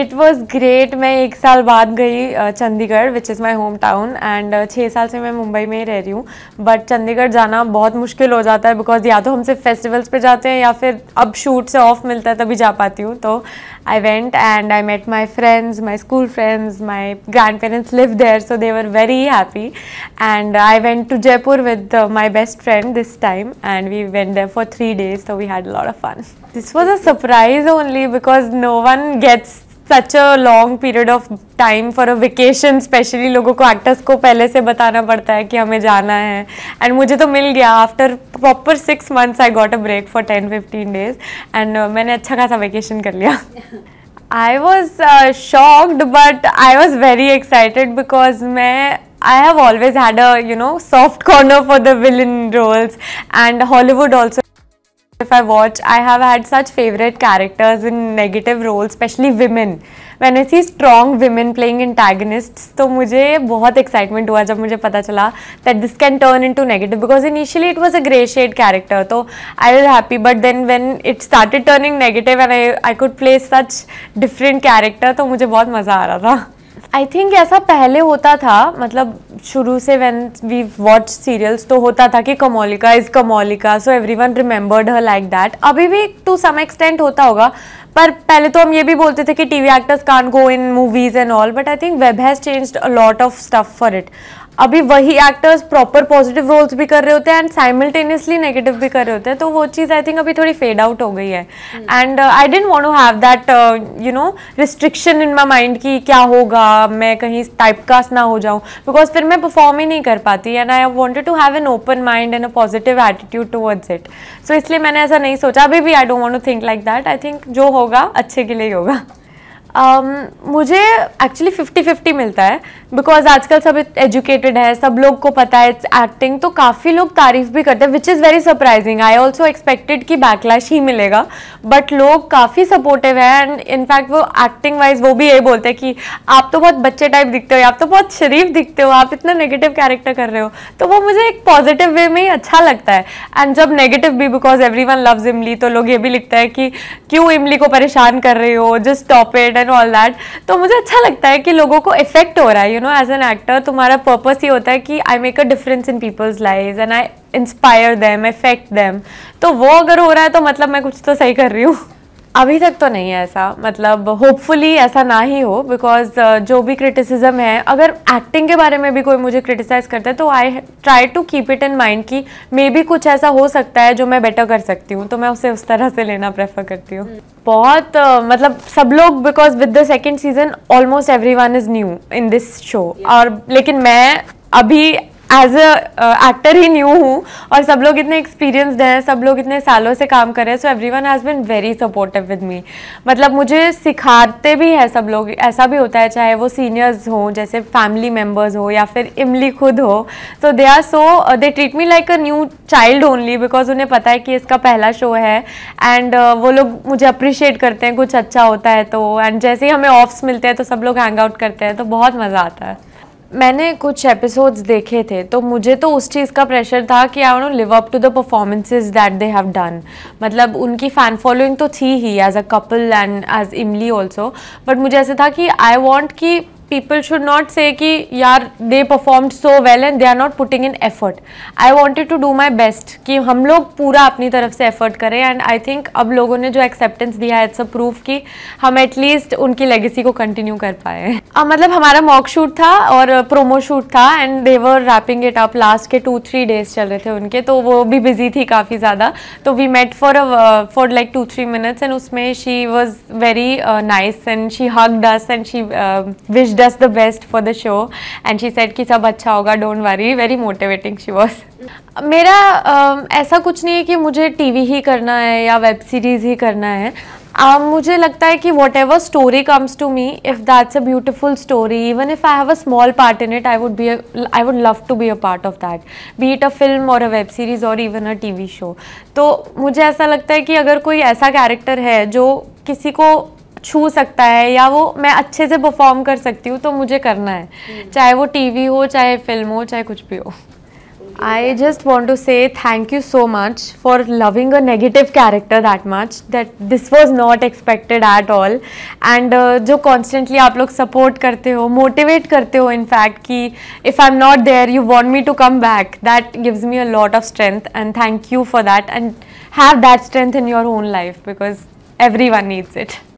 It was great मैं एक साल बाद गई Chandigarh which is my home town and छः साल से मैं मुंबई में ही रह रही हूँ बट चंडीगढ़ जाना बहुत मुश्किल हो जाता है बिकॉज या तो हमसे फेस्टिवल्स पे जाते हैं या फिर अब शूट से ऑफ मिलता है तभी जा पाती हूँ तो I went and I met my friends my school friends my grandparents live there so they were very happy and I went to Jaipur with my best friend this time and we went there for three days so we had lot of fun this was a surprise only because no one gets such a long period of time for a vacation specially लोगों को actors को पहले से बताना पड़ता है कि हमें जाना है एंड मुझे तो मिल गया after proper six months I got a break for ten fifteen days and मैंने अच्छा खासा वेकेशन कर लिया I was shocked but I was very excited because मैं I have always had a you know soft corner for the villain roles and Hollywood also If I watch, I have had such favorite characters in negative roles, especially women. When I see strong women playing antagonists, to mujhe bahut excitement hua jab mujhe pata chala that this can turn into negative because initially it was a gray shade character, so I was happy. But then when it started turning negative and I I could play such different character, to mujhe bahut maza aa raha tha I think ऐसा पहले होता था मतलब शुरू से when we watch serials तो होता था कि Komolika is Komolika so everyone remembered her like that अभी भी टू सम एक्सटेंट होता होगा पर पहले तो हम ये भी बोलते थे कि TV actors can't go in movies and all but I think web has changed a lot of stuff for it अभी वही एक्टर्स प्रॉपर पॉजिटिव रोल्स भी कर रहे होते हैं एंड साइमल्टेनियसली नेगेटिव भी कर रहे होते हैं तो वो चीज़ आई थिंक अभी थोड़ी फेड आउट हो गई है and I don't want to have that you know restriction in my mind कि क्या होगा मैं कहीं टाइप कास्ट ना हो जाऊँ बिकॉज फिर मैं परफॉर्म ही नहीं कर पाती and I wanted to have an open mind and a positive attitude towards it so इसलिए मैंने ऐसा नहीं सोचा अभी भी I don't want to think like that I think जो होगा अच्छे के लिए ही होगा um, मुझे एक्चुअली फिफ्टी फिफ्टी मिलता है बिकॉज आजकल सब एजुकेटेड है सब लोग को पता है इट्स एक्टिंग तो काफ़ी लोग तारीफ भी करते हैं which is very surprising I also expected कि बैकलैश ही मिलेगा बट लोग काफ़ी सपोर्टिव है एंड इनफैक्ट वो एक्टिंग वाइज वो भी यही बोलते हैं कि आप तो बहुत बच्चे टाइप दिखते हो आप तो बहुत शरीफ दिखते हो आप इतना नेगेटिव कैरेक्टर कर रहे हो तो वो मुझे एक पॉजिटिव वे में ही अच्छा लगता है एंड जब नेगेटिव भी बिकॉज एवरी वन लव्स इमली तो लोग ये भी लिखते हैं कि क्यों इमली को परेशान कर रहे हो just stop and all that तो मुझे अच्छा लगता है कि लोगों को इफेक्ट हो रहा है you know as an actor तुम्हारा पर्पस ही होता है कि I make a difference in people's life and I inspire them effect them तो वो अगर हो रहा है तो मतलब मैं कुछ तो सही कर रही हूँ अभी तक तो नहीं है ऐसा मतलब होपफुली ऐसा ना ही हो बिकॉज uh, जो भी क्रिटिसिज्म है अगर एक्टिंग के बारे में भी कोई मुझे क्रिटिसाइज़ करता है तो I try to keep it in mind कि मे बी कुछ ऐसा हो सकता है जो मैं बेटर कर सकती हूँ तो मैं उसे उस तरह से लेना प्रेफर करती हूँ बहुत uh, मतलब सब लोग because with the second season almost everyone is new in this show और लेकिन मैं अभी एज अ एक्टर ही न्यू हूँ और सब लोग इतने एक्सपीरियंसड हैं सब लोग इतने सालों से काम कर रहे हैं so everyone has been very supportive with me मतलब मुझे सिखाते भी हैं सब लोग ऐसा भी होता है चाहे वो सीनियर्स हों जैसे फैमिली मेम्बर्स हो या फिर इमली खुद हो तो they are so they treat me like a new child only because उन्हें पता है कि इसका पहला शो है एंड uh, वो लोग मुझे अप्रिशिएट करते हैं कुछ अच्छा होता है तो एंड जैसे ही हमें ऑफ्स मिलते हैं तो सब लोग हैंग आउट करते हैं तो बहुत मज़ा आता है मैंने कुछ एपिसोड्स देखे थे तो मुझे तो उस चीज़ का प्रेशर था कि I live up to the performances that they have done मतलब उनकी फ़ैन फॉलोइंग तो थी ही as a couple and as Imlie also but मुझे ऐसा था कि आई वॉन्ट कि पीपल शुड नॉट से कि यार they perform so well and they are not putting in effort I wanted to do my best कि हम लोग पूरा अपनी तरफ से एफर्ट करें एंड आई थिंक अब लोगों ने जो एक्सेप्टेंस दिया है इट्स अ प्रूफ कि हम एटलीस्ट उनकी लेगेसी को कंटिन्यू कर पाए हैं मतलब हमारा मॉक शूट था और प्रोमो शूट था and they were wrapping it up last के टू थ्री डेज चल रहे थे उनके तो वो भी बिजी थी काफ़ी ज़्यादा तो we met for for like two three minutes and उसमें she was very nice and she हक us and she wished just the best for the show and she said कि सब अच्छा होगा don't worry very motivating she was मेरा um, ऐसा कुछ नहीं है कि मुझे टीवी ही करना है या वेब सीरीज़ ही करना है um, मुझे लगता है कि whatever story comes to me if that's a beautiful story even if I have a small part in it I would be I would love to be a part of that be it a film और a web series और even a T V show तो मुझे ऐसा लगता है कि अगर कोई ऐसा कैरेक्टर है जो किसी को छू सकता है या वो मैं अच्छे से परफॉर्म कर सकती हूँ तो मुझे करना है हम्म। चाहे वो टीवी हो चाहे फिल्म हो चाहे कुछ भी हो I just want to say thank you so much for loving a negative character that much that this was not expected at all and जो कॉन्स्टेंटली आप लोग सपोर्ट करते हो मोटिवेट करते हो इन फैक्ट कि if I am not there you want me to come back that gives me a lot of strength and thank you for that and have that strength in your own life because everyone needs it